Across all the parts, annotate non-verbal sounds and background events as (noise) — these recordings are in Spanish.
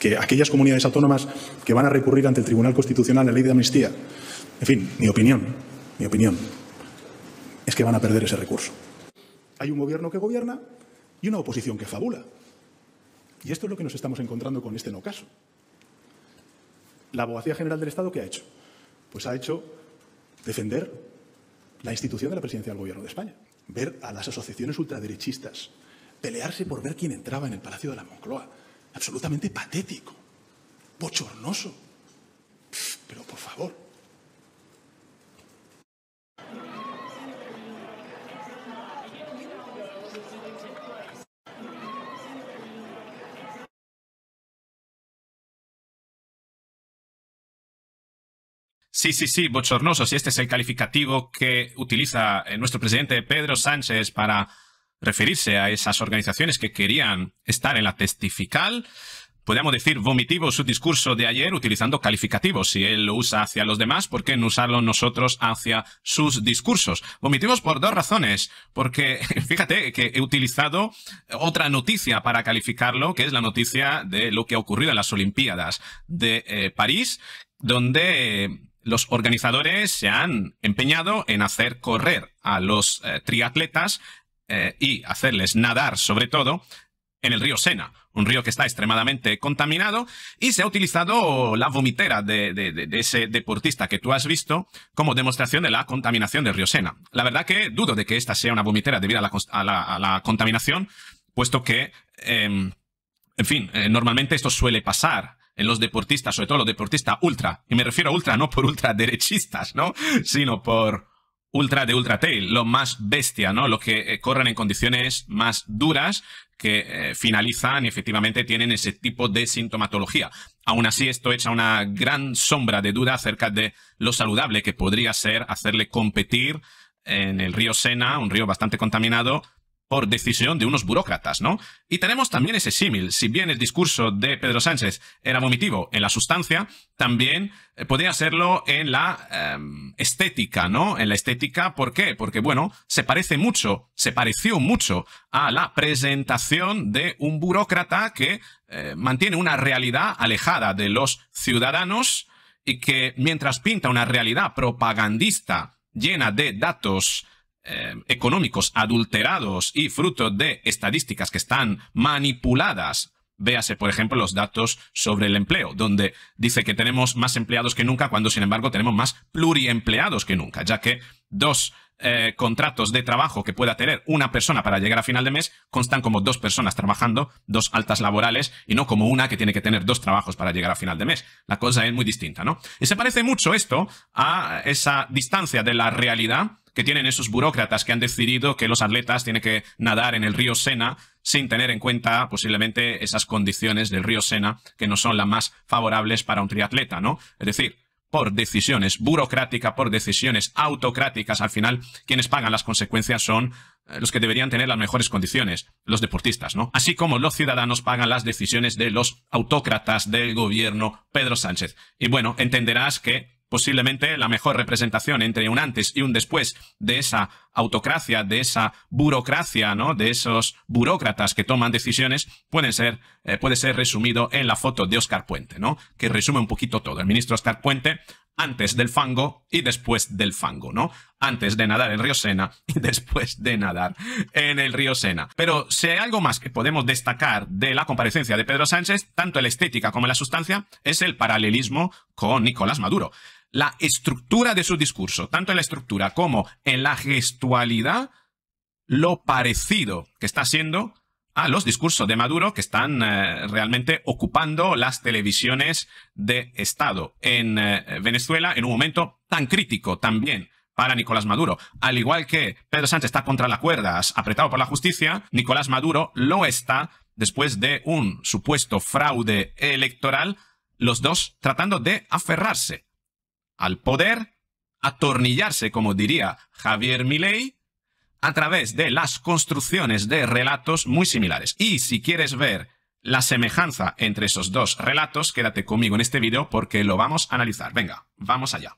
que aquellas comunidades autónomas que van a recurrir ante el Tribunal Constitucional la ley de amnistía, en fin, mi opinión, mi opinión, es que van a perder ese recurso. Hay un gobierno que gobierna y una oposición que fabula. Y esto es lo que nos estamos encontrando con este no caso. La Abogacía General del Estado, ¿qué ha hecho? Pues ha hecho defender la institución de la presidencia del Gobierno de España, ver a las asociaciones ultraderechistas pelearse por ver quién entraba en el Palacio de la Moncloa, absolutamente patético, bochornoso. Pero por favor. Sí, sí, sí, bochornoso. Si este es el calificativo que utiliza eh, nuestro presidente Pedro Sánchez para referirse a esas organizaciones que querían estar en la testifical. Podríamos decir vomitivo su discurso de ayer utilizando calificativos. Si él lo usa hacia los demás, ¿por qué no usarlo nosotros hacia sus discursos? Vomitivos por dos razones. Porque (laughs) fíjate que he utilizado otra noticia para calificarlo, que es la noticia de lo que ha ocurrido en las Olimpiadas de eh, París, donde eh, los organizadores se han empeñado en hacer correr a los eh, triatletas eh, y hacerles nadar sobre todo en el río Sena, un río que está extremadamente contaminado, y se ha utilizado la vomitera de, ese deportista que tú has visto como demostración de la contaminación del río Sena. La verdad que dudo de que esta sea una vomitera debido a la, contaminación, puesto que, em, en fin, eh, normalmente esto suele pasar en los deportistas, sobre todo los deportistas ultra, y me refiero a ultra no por ultraderechistas, ¿no? (laughs) Sino por ultra de ultra tail, lo más bestia, ¿no? Los que corran eh, corren en condiciones más duras, que eh, finalizan y efectivamente tienen ese tipo de sintomatología. Aún así, esto echa una gran sombra de duda acerca de lo saludable que podría ser hacerle competir en el río Sena, un río bastante contaminado, por decisión de unos burócratas, ¿no? Y tenemos también ese símil. Si bien el discurso de Pedro Sánchez era vomitivo en la sustancia, también eh, podía serlo en la em, estética, ¿no? En la estética, ¿por qué? Porque, bueno, se parece mucho, se pareció mucho a la presentación de un burócrata que eh, mantiene una realidad alejada de los ciudadanos y que mientras pinta una realidad propagandista llena de datos eh, económicos adulterados y fruto de estadísticas que están manipuladas. Véase, por ejemplo, los datos sobre el empleo, donde dice que tenemos más empleados que nunca, cuando sin embargo tenemos más pluriempleados que nunca, ya que dos eh, contratos de trabajo que pueda tener una persona para llegar a final de mes constan como dos personas trabajando, dos altas laborales, y no como una que tiene que tener dos trabajos para llegar a final de mes. La cosa es muy distinta, ¿no? Y se parece mucho esto a esa distancia de la realidad que tienen esos burócratas que han decidido que los atletas tienen que nadar en el río Sena sin tener en cuenta posiblemente esas condiciones del río Sena que no son las más favorables para un triatleta, ¿no? Es decir, por decisiones burocráticas, por decisiones autocráticas, al final quienes pagan las consecuencias son eh, los que deberían tener las mejores condiciones, los deportistas, ¿no? Así como los ciudadanos pagan las decisiones de los autócratas del gobierno Pedro Sánchez. Y bueno, entenderás que posiblemente la mejor representación entre un antes y un después de esa autocracia, de esa burocracia, ¿no? De esos burócratas que toman decisiones, ser, eh, puede ser resumido en la foto de Oscar Puente, ¿no? Que resume un poquito todo. El ministro Oscar Puente, antes del fango y después del fango, ¿no? Antes de nadar en el río Sena y (laughs) después de nadar en el río Sena. Pero si hay algo más que podemos destacar de la comparecencia de Pedro Sánchez, tanto en la estética como en la sustancia, es el paralelismo con Nicolás Maduro la estructura de su discurso, tanto en la estructura como en la gestualidad, lo parecido que está siendo a los discursos de Maduro que están eh, realmente ocupando las televisiones de Estado en eh, Venezuela en un momento tan crítico también para Nicolás Maduro. Al igual que Pedro Sánchez está contra las cuerdas, apretado por la justicia, Nicolás Maduro lo está después de un supuesto fraude electoral, los dos tratando de aferrarse al poder, atornillarse, como diría Javier Milei, a través de las construcciones de relatos muy similares. Y si quieres ver la semejanza entre esos dos relatos, quédate conmigo en este vídeo porque lo vamos a analizar. Venga, vamos allá.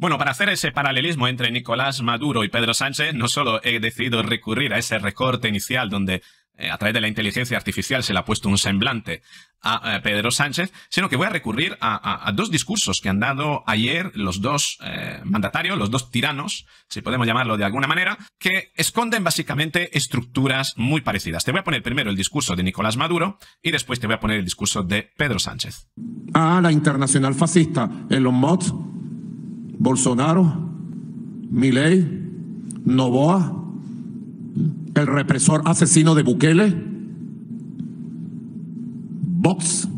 Bueno, para hacer ese paralelismo entre Nicolás Maduro y Pedro Sánchez, no solo he decidido recurrir a ese recorte inicial donde eh, a través de la inteligencia artificial se le ha puesto un semblante a, eh, Pedro Sánchez, sino que voy a recurrir a, dos discursos que han dado ayer los dos eh, mandatarios, los dos tiranos, si podemos llamarlo de alguna manera, que esconden básicamente estructuras muy parecidas. Te voy a poner primero el discurso de Nicolás Maduro y después te voy a poner el discurso de Pedro Sánchez. A la internacional fascista, Elon Musk, Bolsonaro, Milei, Novoa, el represor asesino de Bukele, Vox,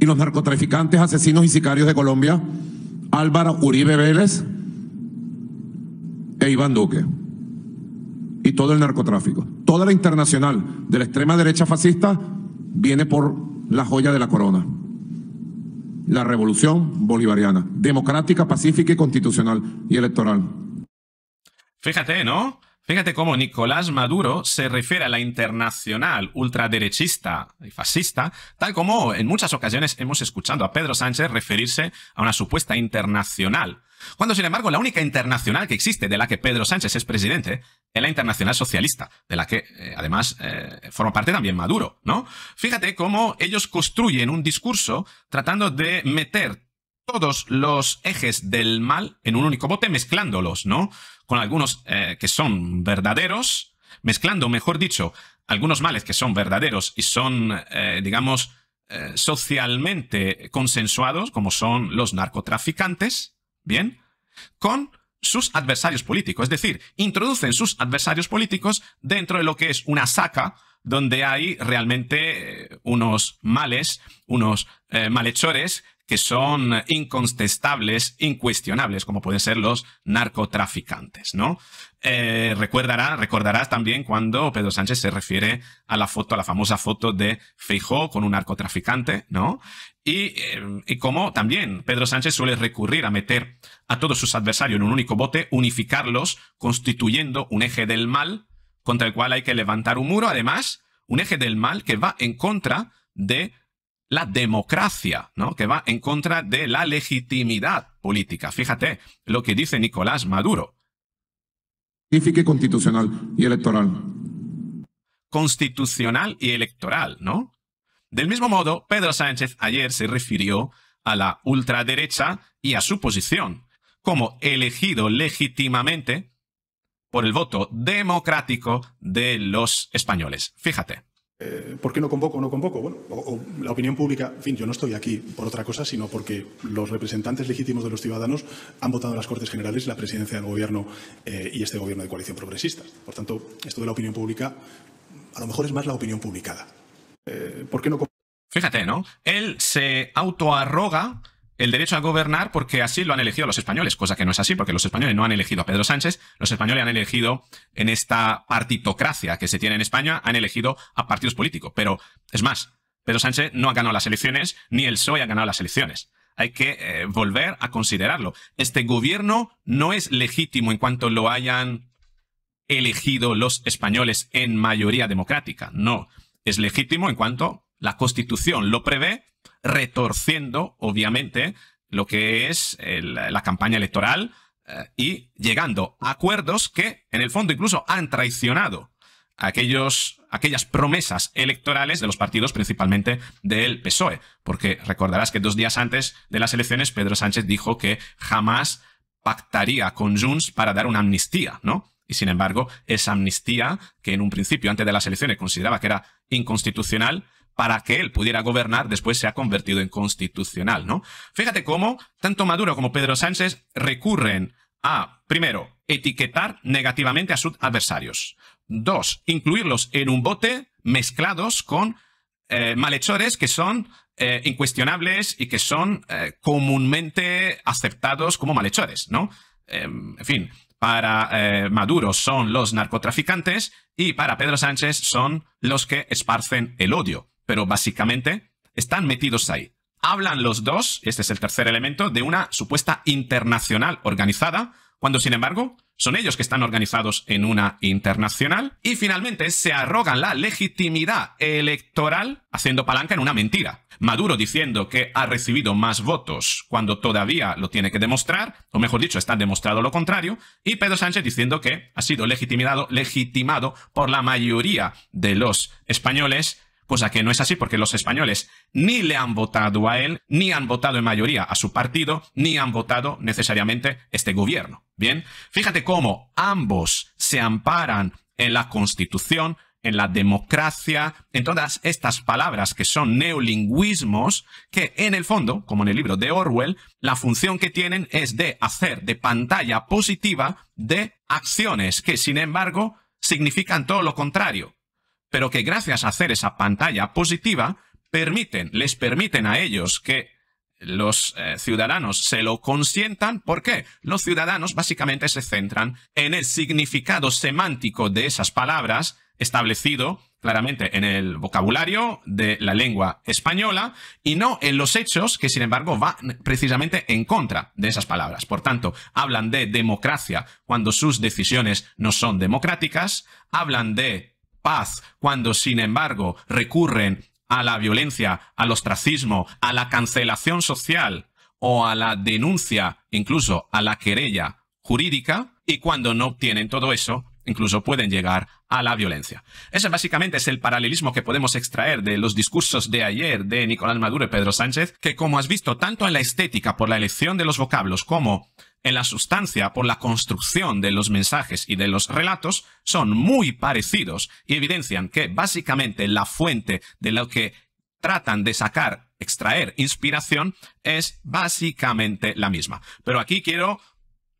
y los narcotraficantes, asesinos y sicarios de Colombia, Álvaro Uribe Vélez e Iván Duque. Y todo el narcotráfico. Toda la internacional de la extrema derecha fascista viene por la joya de la corona. La revolución bolivariana, democrática, pacífica y constitucional y electoral. Fíjate, ¿no? Fíjate cómo Nicolás Maduro se refiere a la internacional ultraderechista y fascista, tal como en muchas ocasiones hemos escuchado a Pedro Sánchez referirse a una supuesta internacional. Cuando, sin embargo, la única internacional que existe de la que Pedro Sánchez es presidente es la internacional socialista, de la que eh, además eh, forma parte también Maduro, ¿no? Fíjate cómo ellos construyen un discurso tratando de meter todos los ejes del mal en un único bote mezclándolos, ¿no? con algunos eh, que son verdaderos, mezclando, mejor dicho, algunos males que son verdaderos y son, eh, digamos, eh, socialmente consensuados, como son los narcotraficantes, ¿bien? Con sus adversarios políticos, es decir, introducen sus adversarios políticos dentro de lo que es una saca donde hay realmente unos males, unos malhechores que son incontestables, incuestionables, como pueden ser los narcotraficantes, ¿no? Eh, recordarás también cuando Pedro Sánchez se refiere a la foto, a la famosa foto de Feijó con un narcotraficante, ¿no? Y, eh, y como también Pedro Sánchez suele recurrir a meter a todos sus adversarios en un único bote, unificarlos, constituyendo un eje del mal contra el cual hay que levantar un muro, además, un eje del mal que va en contra de la democracia, ¿no? que va en contra de la legitimidad política. Fíjate lo que dice Nicolás Maduro. Signifique constitucional y electoral. Constitucional y electoral, ¿no? Del mismo modo, Pedro Sánchez ayer se refirió a la ultraderecha y a su posición como elegido legítimamente por el voto democrático de los españoles. Fíjate. Eh, ¿por qué no convoco o no convoco? Bueno, la opinión pública, en fin, yo no estoy aquí por otra cosa, sino porque los representantes legítimos de los ciudadanos han votado en las Cortes Generales la presidencia del Gobierno eh, y este Gobierno de coalición progresista. Por tanto, esto de la opinión pública, a lo mejor es más la opinión publicada. Eh, ¿Por qué no Fíjate, ¿no? Él se autoarroga el derecho a gobernar porque así lo han elegido los españoles, cosa que no es así, porque los españoles no han elegido a Pedro Sánchez, los españoles han elegido en esta partitocracia que se tiene en España, han elegido a partidos políticos. Pero es más, Pedro Sánchez no ha ganado las elecciones, ni el PSOE ha ganado las elecciones. Hay que eh, volver a considerarlo. Este gobierno no es legítimo en cuanto lo hayan elegido los españoles en mayoría democrática. No, es legítimo en cuanto la Constitución lo prevé retorciendo, obviamente, lo que es la campaña electoral eh, y llegando a acuerdos que, en el fondo, incluso han traicionado aquellos, aquellas promesas electorales de los partidos, principalmente del PSOE. Porque recordarás que dos días antes de las elecciones, Pedro Sánchez dijo que jamás pactaría con Junts para dar una amnistía, ¿no? Y sin embargo, esa amnistía, que en un principio, antes de las elecciones, consideraba que era inconstitucional, para que él pudiera gobernar, después se ha convertido en constitucional, ¿no? Fíjate cómo tanto Maduro como Pedro Sánchez recurren a, primero, etiquetar negativamente a sus adversarios. Dos, incluirlos en un bote mezclados con eh, malhechores que son eh, incuestionables y que son eh, comúnmente aceptados como malhechores, ¿no? Em, en fin, para Maduro son los narcotraficantes y para Pedro Sánchez son los que esparcen el odio pero básicamente están metidos ahí. Hablan los dos, este es el tercer elemento, de una supuesta internacional organizada, cuando sin embargo son ellos que están organizados en una internacional y finalmente se arrogan la legitimidad electoral haciendo palanca en una mentira. Maduro diciendo que ha recibido más votos cuando todavía lo tiene que demostrar, o mejor dicho, está demostrado lo contrario, y Pedro Sánchez diciendo que ha sido legitimado, legitimado por la mayoría de los españoles cosa pues que no es así porque los españoles ni le han votado a él, ni han votado en mayoría a su partido, ni han votado necesariamente este gobierno. Bien, fíjate cómo ambos se amparan en la Constitución, en la democracia, en todas estas palabras que son neolingüismos, que en el fondo, como en el libro de Orwell, la función que tienen es de hacer de pantalla positiva de acciones que, sin embargo, significan todo lo contrario pero que gracias a hacer esa pantalla positiva, permiten, les permiten a ellos que los eh, ciudadanos se lo consientan. ¿Por qué? Los ciudadanos básicamente se centran en el significado semántico de esas palabras establecido claramente en el vocabulario de la lengua española y no en los hechos que sin embargo van precisamente en contra de esas palabras. Por tanto, hablan de democracia cuando sus decisiones no son democráticas, hablan de paz, cuando sin embargo recurren a la violencia, al ostracismo, a la cancelación social o a la denuncia, incluso a la querella jurídica, y cuando no obtienen todo eso, incluso pueden llegar a la violencia. Ese básicamente es el paralelismo que podemos extraer de los discursos de ayer de Nicolás Maduro y Pedro Sánchez, que como has visto, tanto en la estética por la elección de los vocablos como en la sustancia por la construcción de los mensajes y de los relatos son muy parecidos y evidencian que básicamente la fuente de lo que tratan de sacar, extraer inspiración es básicamente la misma. Pero aquí quiero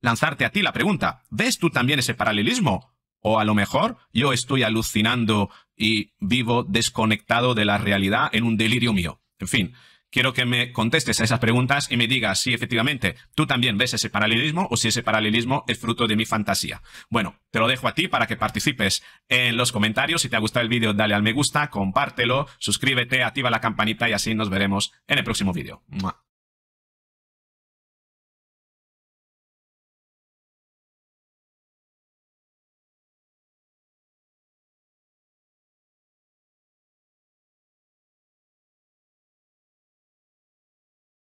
lanzarte a ti la pregunta, ¿ves tú también ese paralelismo? O a lo mejor yo estoy alucinando y vivo desconectado de la realidad en un delirio mío. En fin, quiero que me contestes a esas preguntas y me digas si efectivamente tú también ves ese paralelismo o si ese paralelismo es fruto de mi fantasía. Bueno, te lo dejo a ti para que participes en los comentarios. Si te ha gustado el vídeo, dale al me gusta, compártelo, suscríbete, activa la campanita y así nos veremos en el próximo vídeo.